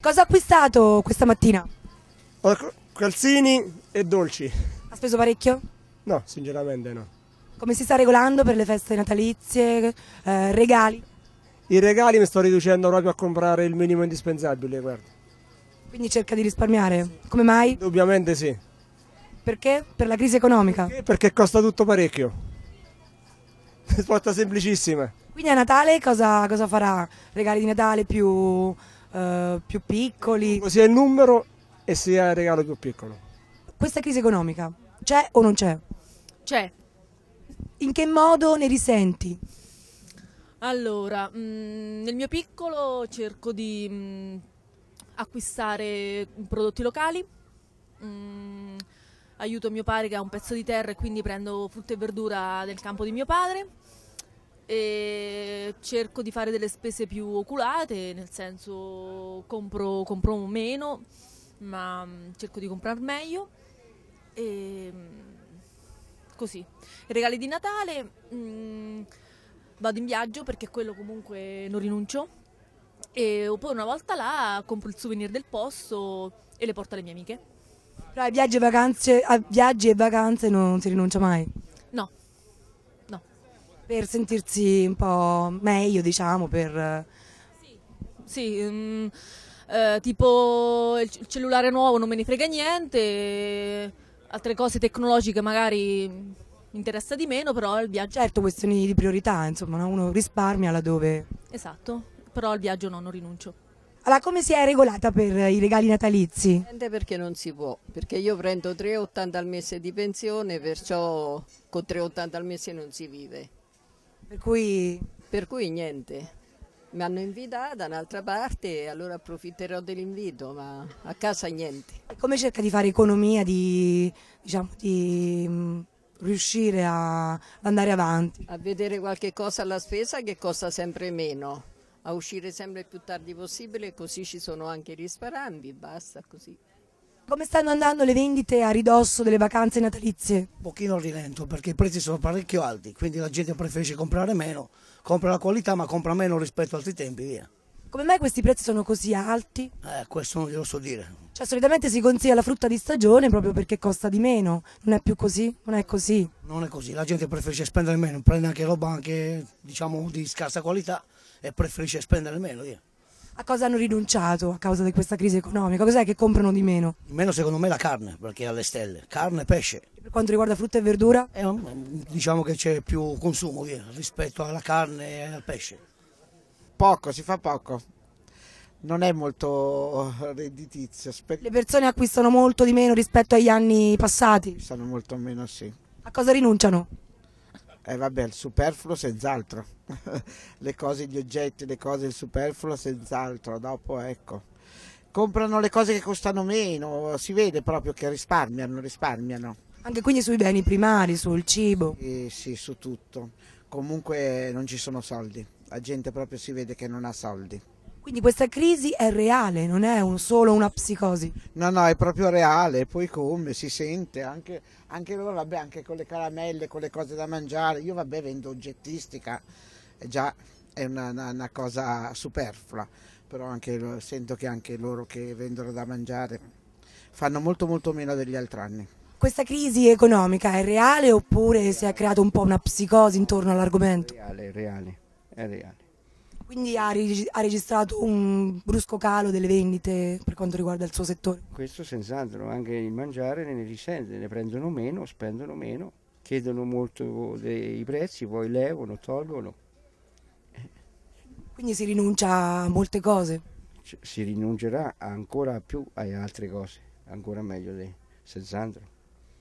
Cosa ha acquistato questa mattina? Calzini e dolci. Ha speso parecchio? No, sinceramente no. Come si sta regolando per le feste natalizie, eh, regali? I regali mi sto riducendo proprio a comprare il minimo indispensabile, guarda. Quindi cerca di risparmiare? Come mai? Indubbiamente sì. Perché? Per la crisi economica? Perché, Perché costa tutto parecchio. Risposta semplicissima. Quindi a Natale cosa, cosa farà? Regali di Natale più eh, più piccoli. Sia il numero e sia il regalo più piccolo. Questa crisi economica c'è o non c'è? C'è. In che modo ne risenti? Allora, mm, nel mio piccolo cerco di mm, acquistare prodotti locali, mm, aiuto mio padre che ha un pezzo di terra e quindi prendo frutta e verdura del campo di mio padre e cerco di fare delle spese più oculate, nel senso compro, compro meno, ma mm, cerco di comprare meglio e ehm, così. regali di Natale mh, mm, vado in viaggio perché quello comunque non rinuncio e poi una volta là compro il souvenir del posto e le porto alle mie amiche. Però a viaggi e vacanze, a viaggi e vacanze non si rinuncia mai? No. Per sentirsi un po' meglio, diciamo, per... Sì, sì um, ehm, eh, tipo il cellulare nuovo non me ne frega niente, altre cose tecnologiche magari mi interessa di meno, però il viaggio... Certo, questioni di priorità, insomma, uno risparmia laddove... Esatto, però al viaggio no, non rinuncio. Allora, come si è regolata per i regali natalizi? Perché non si può, perché io prendo 3,80 al mese di pensione, perciò con 3,80 al mese non si vive. Per cui... per cui niente. Mi hanno invitata da un'altra parte e allora approfitterò dell'invito, ma a casa niente. E come cerca di fare economia, di, diciamo, di mm, riuscire ad andare avanti? A vedere qualche cosa alla spesa che costa sempre meno, a uscire sempre più tardi possibile, così ci sono anche i risparmi, basta così. Come stanno andando le vendite a ridosso delle vacanze natalizie? Un pochino a rilento perché i prezzi sono parecchio alti, quindi la gente preferisce comprare meno, compra la qualità ma compra meno rispetto ad altri tempi, via. Come mai questi prezzi sono così alti? Eh, questo non glielo so dire. Cioè, solitamente si consiglia la frutta di stagione proprio perché costa di meno. Non è più così? Non è così? Non è così, la gente preferisce spendere meno, prende anche roba anche, diciamo, di scarsa qualità e preferisce spendere meno, via a cosa hanno rinunciato a causa di questa crisi economica? Cos'è che comprano di meno? Meno secondo me la carne, perché è alle stelle, carne e pesce. E per quanto riguarda frutta e verdura? Eh, diciamo che c'è più consumo via, rispetto alla carne e al pesce. Poco, si fa poco. Non è molto redditizio. Spe Le persone acquistano molto di meno rispetto agli anni passati? Acquistano molto meno, sì. A cosa rinunciano? eh, vabbè, il superfluo senz'altro, le cose, gli oggetti, le cose, il superfluo senz'altro, dopo ecco. Comprano le cose che costano meno, si vede proprio che risparmiano, risparmiano. Anche quindi sui beni primari, sul cibo? Sì, sì, su tutto. Comunque non ci sono soldi, la gente proprio si vede che non ha soldi. Quindi questa crisi è reale, non è un solo una psicosi. No, no, è proprio reale, poi come si sente anche, anche loro, vabbè, anche con le caramelle, con le cose da mangiare. Io vabbè vendo oggettistica, è eh, già è una, una, una cosa superflua, però anche, sento che anche loro che vendono da mangiare fanno molto molto meno degli altri anni. Questa crisi economica è reale oppure si è creata un po' una psicosi intorno all'argomento? È reale, è reale, è reale. Quindi ha, ha, registrato un brusco calo delle vendite per quanto riguarda il suo settore? Questo senz'altro, anche il mangiare ne risente, ne prendono meno, spendono meno, chiedono molto dei prezzi, poi levano, tolgono. Quindi si rinuncia a molte cose? Si rinuncerà ancora più a altre cose, ancora meglio di senz'altro.